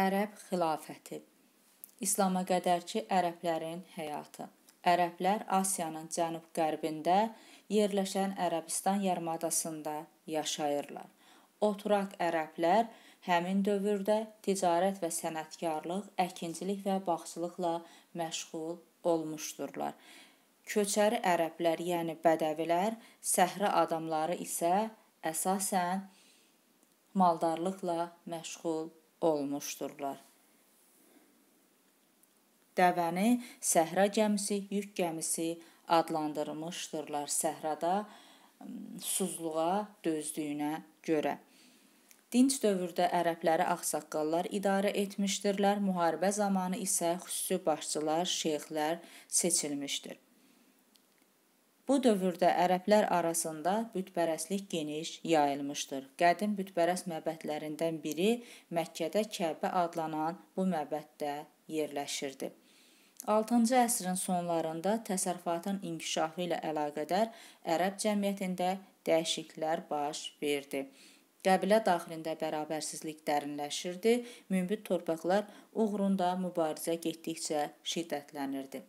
Ərəb xilafəti İslama qədərki ərəblərin həyatı. Ərəblər Asiyanın cənub-qərbində yerləşən Ərəbistan yarımadasında yaşayırlar. Oturaq ərəblər həmin dövrdə ticarət və sənətkarlıq, əkinçilik və bağçılıqla məşğul olmuşdurlar. Köçəri ərəblər, yəni bədəvilər, səhra adamları isə əsasən maldarlıqla məşğul olmuşdurlar. Dəvəni səhra gəmisi, yük gəmisi adlandırmışdırlar səhrada suzluğa dözdüyünə görə. Dinc dövrdə ərəbləri ağsaqqallar idarə etmişdirlər, müharibə zamanı isə xüsusi başçılar, şeyxlər seçilmişdir. Bu dövrdə ərəblər arasında bütpərəstlik geniş yayılmışdır. Qədim bütpərəst məbədlərindən biri Məkkədə Kəbə adlanan bu məbəddə yerləşirdi. 6-cı əsrin sonlarında təsərrüfatın inkişafı ilə əlaqədar ərəb cəmiyyətində dəyişikliklər baş verdi. Qəbilə daxilində bərabərsizlik dərinləşirdi, münbit torpaqlar uğrunda mübarizə getdikcə şiddətlənirdi.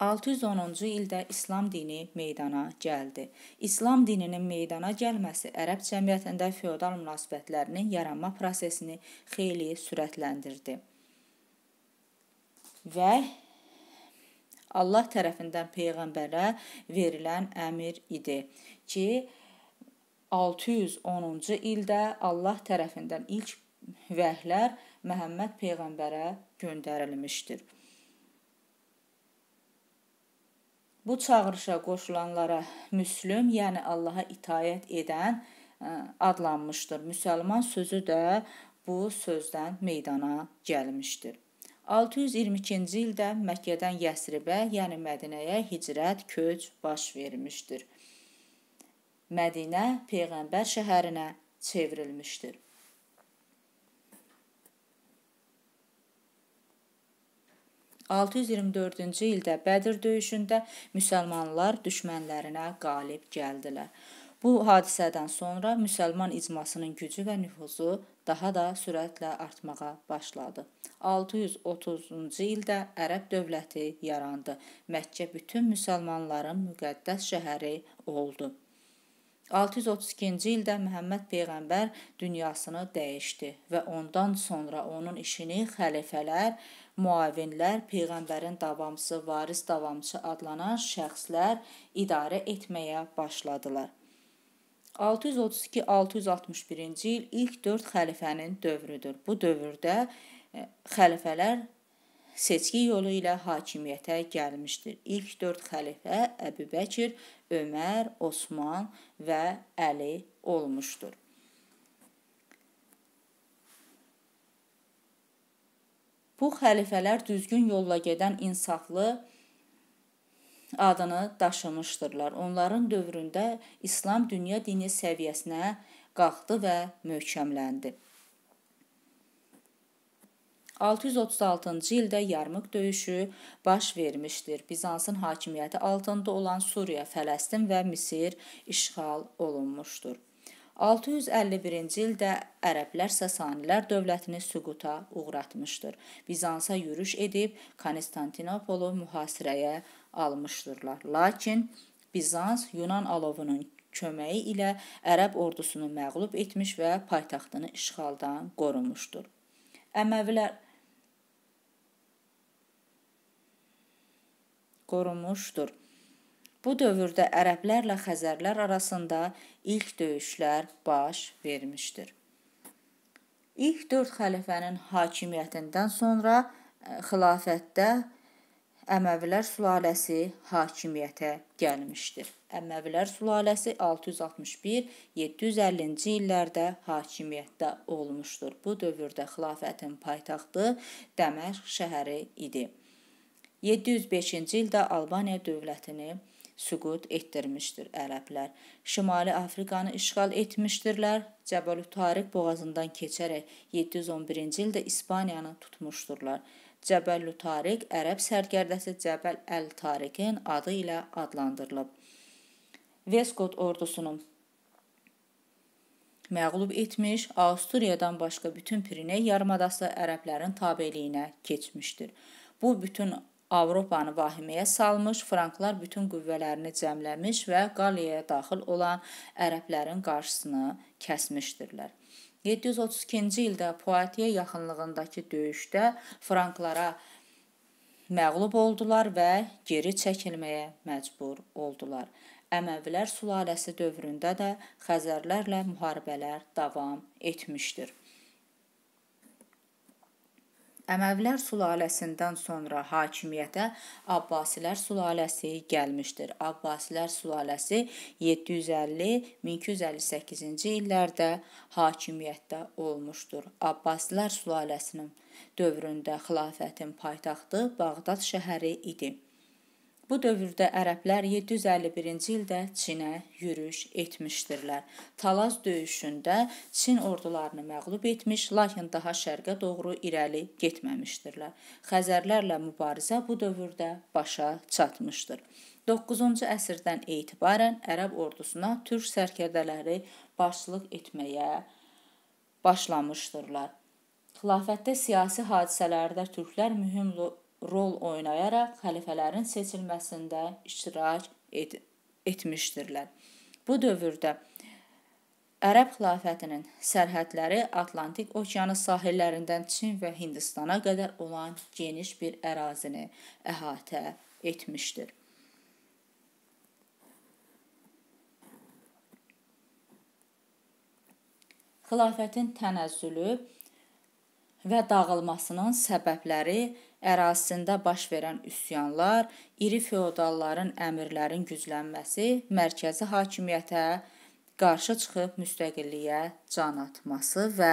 610-cu ildə İslam dini meydana gəldi. İslam dininin meydana gəlməsi ərəb cəmiyyətində feodal münasibətlərinin yaranma prosesini xeyli sürətləndirdi. Və Allah tərəfindən peyğəmbərə verilən əmr idi ki, 610-cu ildə Allah tərəfindən ilk vəhlər Məhəmməd peyğəmbərə göndərilmişdir. Bu çağırışa qoşulanlara müslüm, yəni Allaha itayət edən adlanmışdır. Müsəlman sözü də bu sözdən meydana gəlmişdir. 622-ci ildə Məkkədən Yəsribə, yəni Mədinəyə hicrət köç baş vermişdir. Mədinə peyğəmbər şəhərinə çevrilmişdir. 624-cü ildə Bədir döyüşündə müsəlmanlar düşmənlərinə qalib gəldilər. Bu hadisədən sonra müsəlman icmasının gücü və nüfuzu daha da sürətlə artmağa başladı. 630-cu ildə Ərəb dövləti yarandı. Məkkə bütün müsəlmanların müqəddəs şəhəri oldu. 632-ci ildə Məhəmməd peyğəmbər dünyasını dəyişdi və ondan sonra onun işini xəlifələr, müavinlər, peyğəmbərin davamçısı, varis davamçı adlanan şəxslər idarə etməyə başladılar. 632-661-ci il ilk 4 xəlifənin dövrüdür. Bu dövrdə e, xəlifələr seçki yolu ilə hakimiyyətə gəlmişdir. İlk 4 xəlifə Əbubəkir, Ömər, Osman və Əli olmuşdur. Bu xəlifələr düzgün yolla gedən insaflı adını daşımışdırlar. Onların dövründə İslam dünya dini səviyyəsinə qalxdı və möhkəmləndi. 636-cı ildə Yarmıq döyüşü baş vermişdir. Bizansın hakimiyyəti altında olan Suriya, Fələstin və Misir işğal olunmuşdur. 651-ci ildə ərəblər Sasanilər dövlətini süquta uğratmışdır. Bizansa yürüş edib Konstantinopolu mühasirəyə almışdırlar. Lakin Bizans Yunan alovunun köməyi ilə ərəb ordusunu məğlub etmiş və paytaxtını işğaldan qorumuşdur. Əməvilər qorunmuşdur. Bu dövrdə ərəblərlə Xəzərlər arasında ilk döyüşlər baş vermişdir. İlk 4 xəlifənin hakimiyyətindən sonra e, xilafətdə Əməvilər sülaləsi hakimiyyətə gəlmişdir. Əməvilər sülaləsi 661-750-ci illərdə hakimiyyətdə olmuşdur. Bu dövrdə xilafətin paytaxtı Dəməşq şəhəri idi. 705-ci ildə Albaniya dövlətini süqut etdirmişdir ərəblər. Şimali Afrikanı işğal etmişdirlər. Cəbəlütariq boğazından keçərək 711-ci ildə İspaniyanı tutmuşdurlar. Cəbəlütariq ərəb sərkərdəsi Cəbəl əl-Tariqin adı ilə adlandırılıb. Veskot ordusunun məğlub etmiş, Avstriyadan başqa bütün Piriney yarımadası ərəblərin tabeliyinə keçmişdir. Bu bütün Avropanı vahiməyə salmış, franklar bütün qüvvələrini cəmləmiş və Qaliyaya daxil olan ərəblərin qarşısını kəsmişdirlər. 732-ci ildə Poitiers yaxınlığındakı döyüşdə franklara məğlub oldular və geri çəkilməyə məcbur oldular. Əməvilər sülaləsi dövründə də Xəzərlərlə müharibələr davam etmişdir. Əməvilər sülaləsindən sonra hakimiyyətə Abbasilər sülaləsi gəlmişdir. Abbasilər sülaləsi 750-1258-ci illərdə hakimiyyətdə olmuşdur. Abbasilər sülaləsinin dövründə xilafətin paytaxtı Bağdad şəhəri idi. Bu dövrdə ərəblər 751-ci ildə Çinə yürüş etmişdirlər. Talaz döyüşündə Çin ordularını məğlub etmiş, lakin daha şərqə doğru irəli getməmişdirlər. Xəzərlərlə mübarizə bu dövrdə başa çatmışdır. 9-cu əsrdən etibarən ərəb ordusuna türk sərkərdələri başçılıq etməyə başlamışdırlar. Xilafətdə siyasi hadisələrdə türklər mühüm rol oynayaraq xəlifələrin seçilməsində iştirak et etmişdirlər. Bu dövrdə Ərəb xilafətinin sərhədləri Atlantik okeanı sahillərindən Çin və Hindistana qədər olan geniş bir ərazini əhatə etmişdir. Xilafətin tənəzzülü və dağılmasının səbəbləri ərazisində baş verən üsyanlar, iri feodalların əmirlərin güclənməsi, mərkəzi hakimiyyətə qarşı çıxıb müstəqilliyə can atması və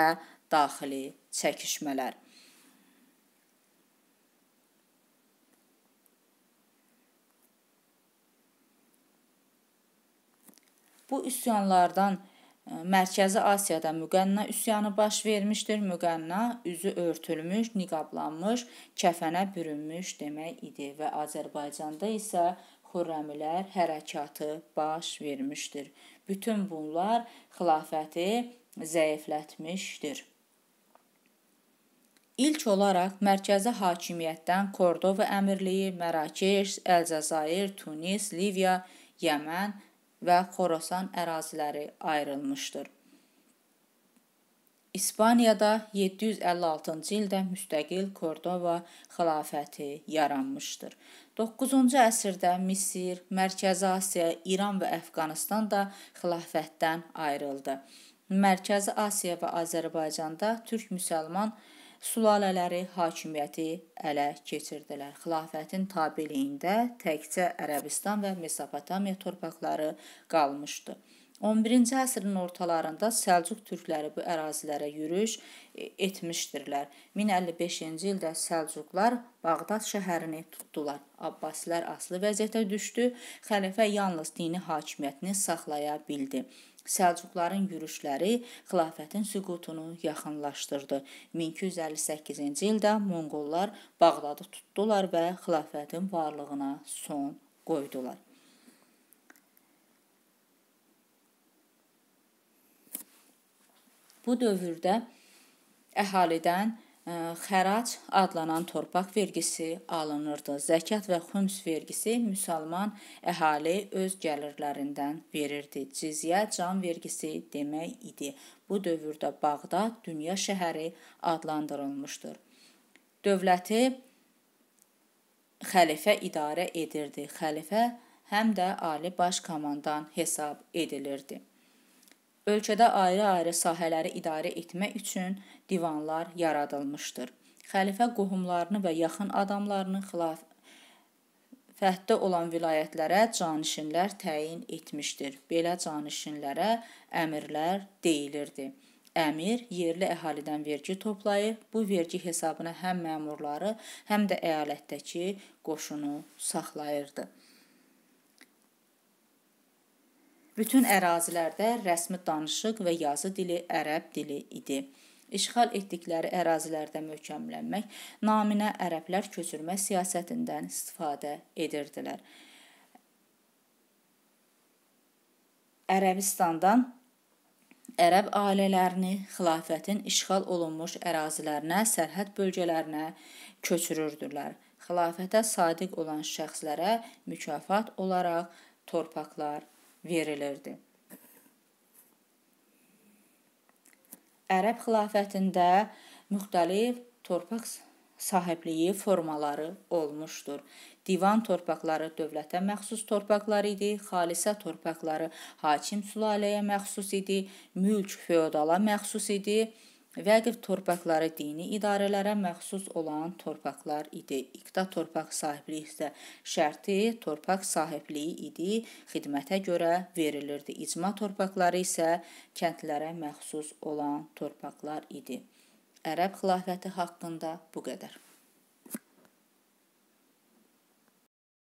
daxili çəkişmələr. Bu üsyanlardan Mərkəzi Asiyada müqənna üsyanı baş vermişdir. Müqənna üzü örtülmüş, niqablanmış, kəfənə bürünmüş demək idi və Azərbaycanda isə Xürrəmilər hərəkatı baş vermişdir. Bütün bunlar xilafəti zəiflətmişdir. İlk olaraq mərkəzi hakimiyyətdən Kordova əmirliyi, Mərakeş, Əlcəzair, Tunis, Liviya, Yəmən və Xorasan əraziləri ayrılmışdır. İspaniyada 756-cı ildə müstəqil Kordova xilafəti yaranmışdır. 9-cu əsrdə Misir, Mərkəzi Asiya, İran və Əfqanıstan da xilafətdən ayrıldı. Mərkəzi Asiya və Azərbaycanda türk müsəlman xilafətləri sülalələri hakimiyyəti ələ keçirdilər. Xilafətin tabeliyində təkcə Ərəbistan və Mesopotamiya torpaqları qalmışdı. 11-ci əsrin ortalarında Səlcuq türkləri bu ərazilərə yürüş e, etmişdirlər. 1055-ci ildə Səlcuqlar Bağdad şəhərini tutdular. Abbasilər asılı vəziyyətə düşdü. Xəlifə yalnız dini hakimiyyətini saxlaya bildi. Səlcuqların yürüşləri xilafətin süqutunu yaxınlaşdırdı. 1258-ci ildə Monqollar Bağdadı tutdular və xilafətin varlığına son qoydular. Bu dövrdə əhalidən xərac adlanan torpaq vergisi alınırdı. Zəkat və xums vergisi müsəlman əhali öz gəlirlərindən verirdi. Cizyə can vergisi demək idi. Bu dövrdə Bağdad dünya şəhəri adlandırılmışdır. Dövləti xəlifə idarə edirdi. Xəlifə həm də ali baş komandan hesab edilirdi. Ölkədə ayrı-ayrı sahələri idarə etmək üçün divanlar yaradılmışdır. Xəlifə qohumlarını və yaxın adamlarını xilafətdə olan vilayətlərə canişinlər təyin etmişdir. Belə canişinlərə əmirlər deyilirdi. Əmir yerli əhalidən vergi toplayıb, bu vergi hesabına həm məmurları, həm də əyalətdəki qoşunu saxlayırdı. Bütün ərazilərdə rəsmi danışıq və yazı dili ərəb dili idi. İşğal etdikləri ərazilərdə möhkəmlənmək, naminə ərəblər köçürmə siyasətindən istifadə edirdilər. Ərəbistandan ərəb ailələrini xilafətin işğal olunmuş ərazilərinə, sərhəd bölgələrinə köçürürdülər. Xilafətə sadiq olan şəxslərə mükafat olaraq torpaqlar verilirdi. Ərəb xilafətində müxtəlif torpaq sahibliyi formaları olmuşdur. Divan torpaqları dövlətə məxsus torpaqlar idi, xalisə torpaqları hakim sülaləyə məxsus idi, mülk feodala məxsus idi. Vəqif torpaqları dini idarələrə məxsus olan torpaqlar idi. İqta torpaq sahibliyi isə şərti torpaq sahibliyi idi, xidmətə görə verilirdi. İcma torpaqları isə kəndlərə məxsus olan torpaqlar idi. Ərəb xilafəti haqqında bu qədər.